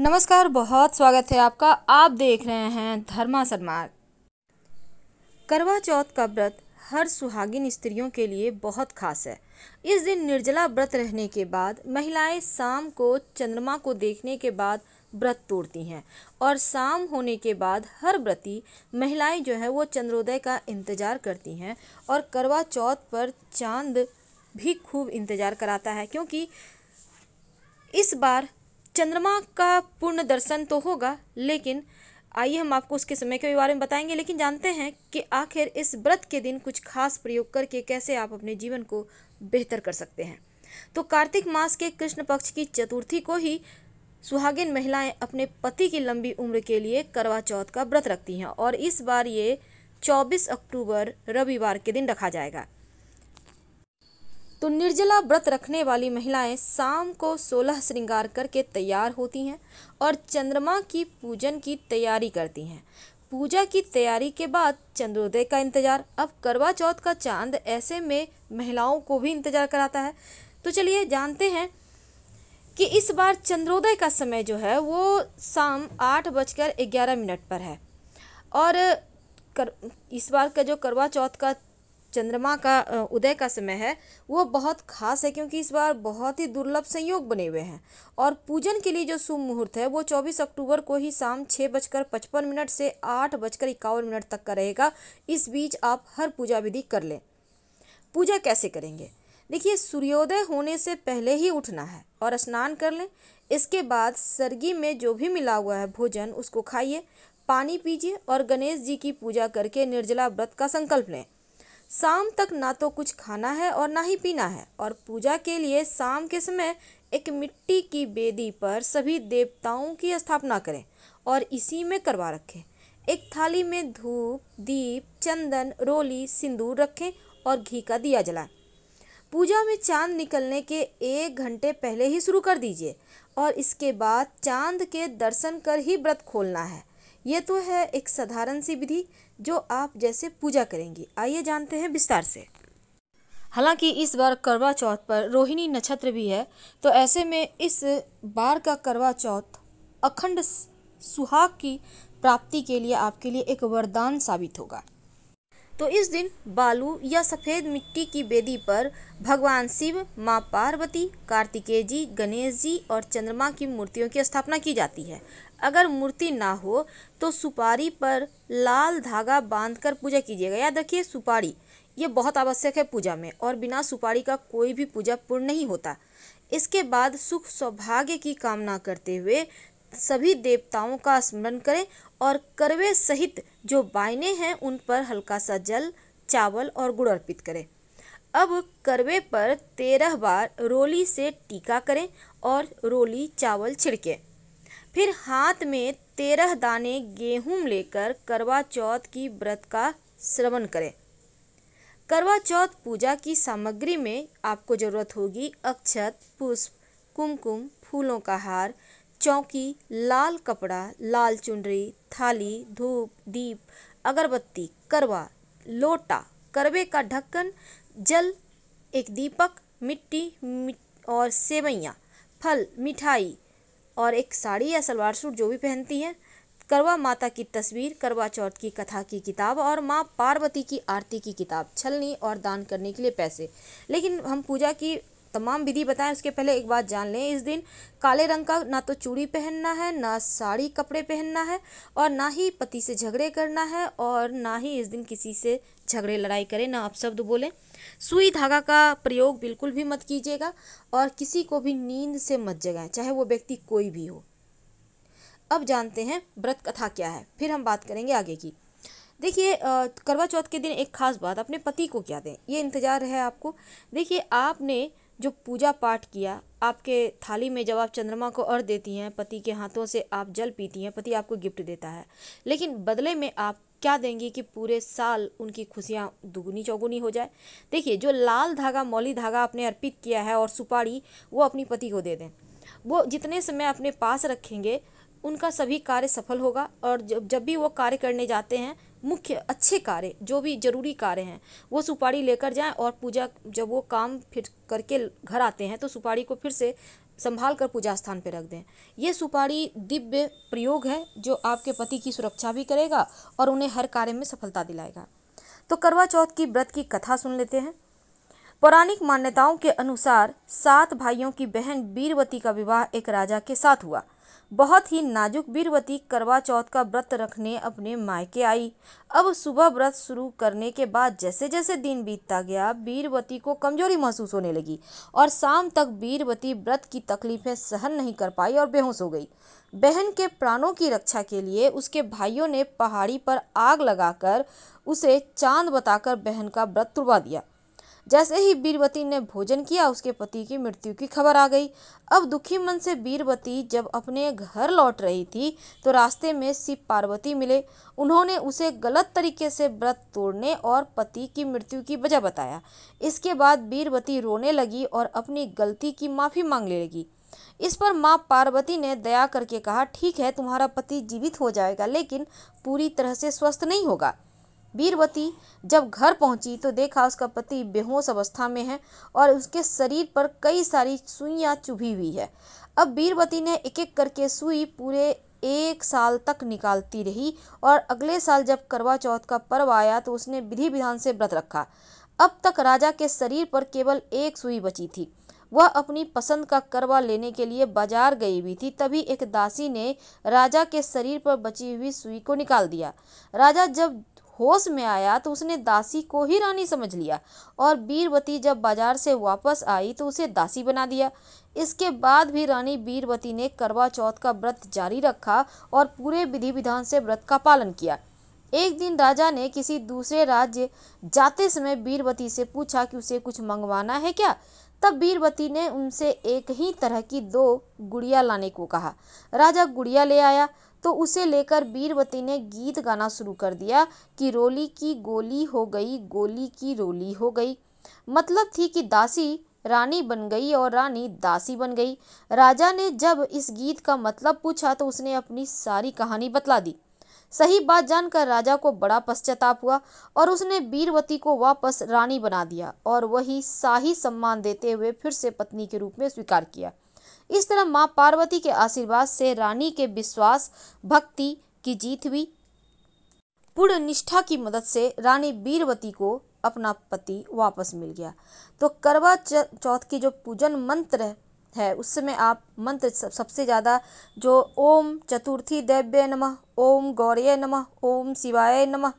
नमस्कार बहुत स्वागत है आपका आप देख रहे हैं धर्मा सन्मार्ग करवा चौथ का व्रत हर सुहागिन स्त्रियों के लिए बहुत खास है इस दिन निर्जला व्रत रहने के बाद महिलाएं शाम को चंद्रमा को देखने के बाद व्रत तोड़ती हैं और शाम होने के बाद हर व्रती महिलाएं जो है वो चंद्रोदय का इंतज़ार करती हैं और करवा चौथ पर चांद भी खूब इंतज़ार कराता है क्योंकि इस बार चंद्रमा का पूर्ण दर्शन तो होगा लेकिन आइए हम आपको उसके समय के बारे में बताएंगे लेकिन जानते हैं कि आखिर इस व्रत के दिन कुछ खास प्रयोग करके कैसे आप अपने जीवन को बेहतर कर सकते हैं तो कार्तिक मास के कृष्ण पक्ष की चतुर्थी को ही सुहागिन महिलाएं अपने पति की लंबी उम्र के लिए करवा चौथ का व्रत रखती हैं और इस बार ये 24 अक्टूबर रविवार के दिन रखा जाएगा तो निर्जला व्रत रखने वाली महिलाएं शाम को सोलह श्रृंगार करके तैयार होती हैं और चंद्रमा की पूजन की तैयारी करती हैं पूजा की तैयारी के बाद चंद्रोदय का इंतज़ार अब करवा चौथ का चांद ऐसे में महिलाओं को भी इंतज़ार कराता है तो चलिए जानते हैं कि इस बार चंद्रोदय का समय जो है वो शाम आठ बजकर ग्यारह मिनट पर है और कर इस बार का जो करवा चौथ का चंद्रमा का उदय का समय है वो बहुत खास है क्योंकि इस बार बहुत ही दुर्लभ संयोग बने हुए हैं और पूजन के लिए जो शुभ मुहूर्त है वो 24 अक्टूबर को ही शाम छः बजकर पचपन मिनट से आठ बजकर इक्यावन मिनट तक का रहेगा इस बीच आप हर पूजा विधि कर लें पूजा कैसे करेंगे देखिए सूर्योदय होने से पहले ही उठना है और स्नान कर लें इसके बाद सर्गी में जो भी मिला हुआ है भोजन उसको खाइए पानी पीजिए और गणेश जी की पूजा करके निर्जला व्रत का संकल्प लें शाम तक ना तो कुछ खाना है और ना ही पीना है और पूजा के लिए शाम के समय एक मिट्टी की बेदी पर सभी देवताओं की स्थापना करें और इसी में करवा रखें एक थाली में धूप दीप चंदन रोली सिंदूर रखें और घी का दिया जलाएं पूजा में चांद निकलने के एक घंटे पहले ही शुरू कर दीजिए और इसके बाद चांद के दर्शन कर ही व्रत खोलना है ये तो है एक साधारण सी विधि जो आप जैसे पूजा करेंगी आइए जानते हैं विस्तार से हालांकि इस बार करवा चौथ पर रोहिणी नक्षत्र भी है तो ऐसे में इस बार का करवा चौथ अखंड सुहाग की प्राप्ति के लिए आपके लिए एक वरदान साबित होगा तो इस दिन बालू या सफ़ेद मिट्टी की बेदी पर भगवान शिव माँ पार्वती कार्तिकेय जी गणेश जी और चंद्रमा की मूर्तियों की स्थापना की जाती है अगर मूर्ति ना हो तो सुपारी पर लाल धागा बांधकर पूजा कीजिएगा या देखिए सुपारी ये बहुत आवश्यक है पूजा में और बिना सुपारी का कोई भी पूजा पूर्ण नहीं होता इसके बाद सुख सौभाग्य की कामना करते हुए सभी देवताओं का स्मरण करें और करवे सहित जो बाइने हैं उन पर हल्का सा जल चावल और गुड़ अर्पित करें अब करवे पर तेरह बार रोली से टीका करें और रोली चावल छिड़कें फिर हाथ में तेरह दाने गेहूं लेकर करवा चौथ की व्रत का श्रवण करें करवा चौथ पूजा की सामग्री में आपको ज़रूरत होगी अक्षत पुष्प कुमकुम फूलों का हार चौकी लाल कपड़ा लाल चुनरी थाली धूप दीप अगरबत्ती करवा लोटा करवे का ढक्कन जल एक दीपक मिट्टी मिट और सेवैयाँ फल मिठाई और एक साड़ी या सलवार सूट जो भी पहनती हैं करवा माता की तस्वीर करवा चौथ की कथा की किताब और माँ पार्वती की आरती की किताब छलनी और दान करने के लिए पैसे लेकिन हम पूजा की तमाम विधि बताएं उसके पहले एक बात जान लें इस दिन काले रंग का ना तो चूड़ी पहनना है ना साड़ी कपड़े पहनना है और ना ही पति से झगड़े करना है और ना ही इस दिन किसी से झगड़े लड़ाई करें ना आप शब्द बोलें सुई धागा का प्रयोग बिल्कुल भी मत कीजिएगा और किसी को भी नींद से मत जगाएं चाहे वो व्यक्ति कोई भी हो अब जानते हैं व्रत कथा क्या है फिर हम बात करेंगे आगे की देखिए करवा चौथ के दिन एक खास बात अपने पति को क्या दें ये इंतज़ार है आपको देखिए आपने जो पूजा पाठ किया आपके थाली में जब आप चंद्रमा को अर्घ देती हैं पति के हाथों से आप जल पीती हैं पति आपको गिफ्ट देता है लेकिन बदले में आप क्या देंगी कि पूरे साल उनकी खुशियाँ दुगुनी चौगुनी हो जाए देखिए जो लाल धागा मौली धागा आपने अर्पित किया है और सुपारी वो अपनी पति को दे दें वो जितने समय अपने पास रखेंगे उनका सभी कार्य सफल होगा और जब जब भी वो कार्य करने जाते हैं मुख्य अच्छे कार्य जो भी जरूरी कार्य हैं वो सुपारी लेकर जाएं और पूजा जब वो काम फिर करके घर आते हैं तो सुपारी को फिर से संभाल कर पूजा स्थान पर रख दें ये सुपारी दिव्य प्रयोग है जो आपके पति की सुरक्षा भी करेगा और उन्हें हर कार्य में सफलता दिलाएगा तो करवा चौथ की व्रत की कथा सुन लेते हैं पौराणिक मान्यताओं के अनुसार सात भाइयों की बहन वीरवती का विवाह एक राजा के साथ हुआ बहुत ही नाजुक वीरवती करवा चौथ का व्रत रखने अपने मायके आई अब सुबह व्रत शुरू करने के बाद जैसे जैसे दिन बीतता गया वीरवती को कमजोरी महसूस होने लगी और शाम तक वीरवती व्रत की तकलीफें सहन नहीं कर पाई और बेहोश हो गई बहन के प्राणों की रक्षा के लिए उसके भाइयों ने पहाड़ी पर आग लगाकर उसे चांद बताकर बहन का व्रत तुड़वा दिया जैसे ही वीरवती ने भोजन किया उसके पति की मृत्यु की खबर आ गई अब दुखी मन से वीरवती जब अपने घर लौट रही थी तो रास्ते में शिव पार्वती मिले उन्होंने उसे गलत तरीके से व्रत तोड़ने और पति की मृत्यु की वजह बताया इसके बाद वीरवती रोने लगी और अपनी गलती की माफ़ी मांगने लगी इस पर माँ पार्वती ने दया करके कहा ठीक है तुम्हारा पति जीवित हो जाएगा लेकिन पूरी तरह से स्वस्थ नहीं होगा वीरवती जब घर पहुंची तो देखा उसका पति बेहोश अवस्था में है और उसके शरीर पर कई सारी सुइयां चुभी हुई है अब वीरवती ने एक एक करके सुई पूरे एक साल तक निकालती रही और अगले साल जब करवा चौथ का पर्व आया तो उसने विधि विधान से व्रत रखा अब तक राजा के शरीर पर केवल एक सुई बची थी वह अपनी पसंद का करवा लेने के लिए बाजार गई हुई थी तभी एक दासी ने राजा के शरीर पर बची हुई सुई को निकाल दिया राजा जब होश में आया तो उसने दासी को ही रानी समझ लिया और बीरवती जब बाजार से वापस आई तो उसे दासी बना दिया इसके बाद भी रानी बीरवती ने करवा चौथ का व्रत जारी रखा और पूरे विधि विधान से व्रत का पालन किया एक दिन राजा ने किसी दूसरे राज्य जाते समय बीरवती से पूछा कि उसे कुछ मंगवाना है क्या तब बीरवती ने उनसे एक ही तरह की दो गुड़िया लाने को कहा राजा गुड़िया ले आया तो उसे लेकर वीरवती ने गीत गाना शुरू कर दिया कि रोली की गोली हो गई गोली की रोली हो गई मतलब थी कि दासी रानी बन गई और रानी दासी बन गई राजा ने जब इस गीत का मतलब पूछा तो उसने अपनी सारी कहानी बतला दी सही बात जानकर राजा को बड़ा पश्चाताप हुआ और उसने वीरवती को वापस रानी बना दिया और वही शाही सम्मान देते हुए फिर से पत्नी के रूप में स्वीकार किया इस तरह माँ पार्वती के आशीर्वाद से रानी के विश्वास भक्ति की जीत हुई पूर्ण निष्ठा की मदद से रानी वीरवती को अपना पति वापस मिल गया तो करवा चौथ की जो पूजन मंत्र है उस समय आप मंत्र सबसे ज़्यादा जो ओम चतुर्थी दैव्य नमः ओम गौरय नमः ओम शिवाय नमः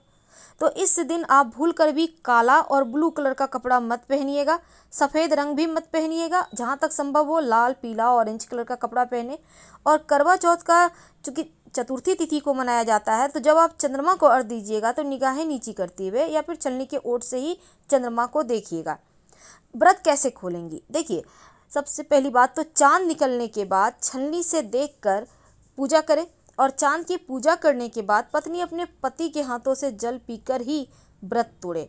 तो इस दिन आप भूल कर भी काला और ब्लू कलर का कपड़ा मत पहनिएगा सफ़ेद रंग भी मत पहनिएगा जहाँ तक संभव हो लाल पीला ऑरेंज कलर का कपड़ा पहने और करवा चौथ का चूँकि चतुर्थी तिथि को मनाया जाता है तो जब आप चंद्रमा को अर्घ दीजिएगा तो निगाहें नीची करते हुए या फिर चलने के ओट से ही चंद्रमा को देखिएगा व्रत कैसे खोलेंगी देखिए सबसे पहली बात तो चांद निकलने के बाद छलनी से देखकर पूजा करें और चांद की पूजा करने के बाद पत्नी अपने पति के हाथों से जल पीकर ही व्रत तोड़े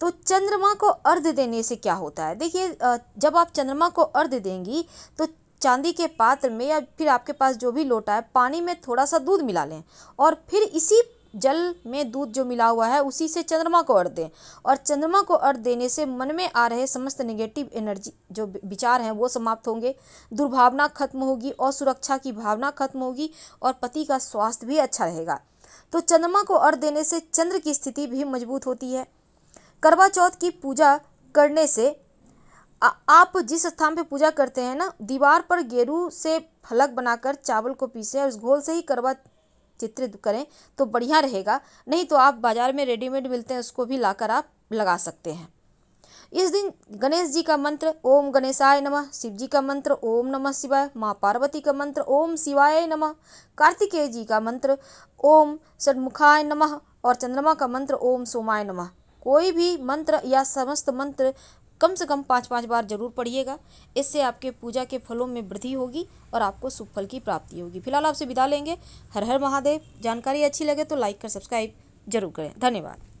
तो चंद्रमा को अर्ध देने से क्या होता है देखिए जब आप चंद्रमा को अर्ध देंगी तो चांदी के पात्र में या फिर आपके पास जो भी लोटा है पानी में थोड़ा सा दूध मिला लें और फिर इसी जल में दूध जो मिला हुआ है उसी से चंद्रमा को अर्घ दें और चंद्रमा को अर्घ देने से मन में आ रहे समस्त नेगेटिव एनर्जी जो विचार हैं वो समाप्त होंगे दुर्भावना खत्म होगी और सुरक्षा की भावना खत्म होगी और पति का स्वास्थ्य भी अच्छा रहेगा तो चंद्रमा को अर्घ देने से चंद्र की स्थिति भी मजबूत होती है करवा चौथ की पूजा करने से आ, आप जिस स्थान पे पूजा करते हैं ना दीवार पर गेरू से फलक बनाकर चावल को पीसें और उस घोल से ही करवा चित्रित करें तो बढ़िया रहेगा नहीं तो आप बाज़ार में रेडीमेड मिलते हैं उसको भी लाकर आप लगा सकते हैं इस दिन गणेश जी का मंत्र ओम गणेशाय नमः शिव जी का मंत्र ओम नमः शिवाय माँ पार्वती का मंत्र ओम शिवाय नमः कार्तिकेय जी का मंत्र ओम षडमुखाय नमः और चंद्रमा का मंत्र ओम सोमाय नमः कोई भी मंत्र या समस्त मंत्र कम से कम पाँच पाँच बार जरूर पढ़िएगा इससे आपके पूजा के फलों में वृद्धि होगी और आपको सुख फल की प्राप्ति होगी फिलहाल आपसे विदा लेंगे हर हर महादेव जानकारी अच्छी लगे तो लाइक कर सब्सक्राइब जरूर करें धन्यवाद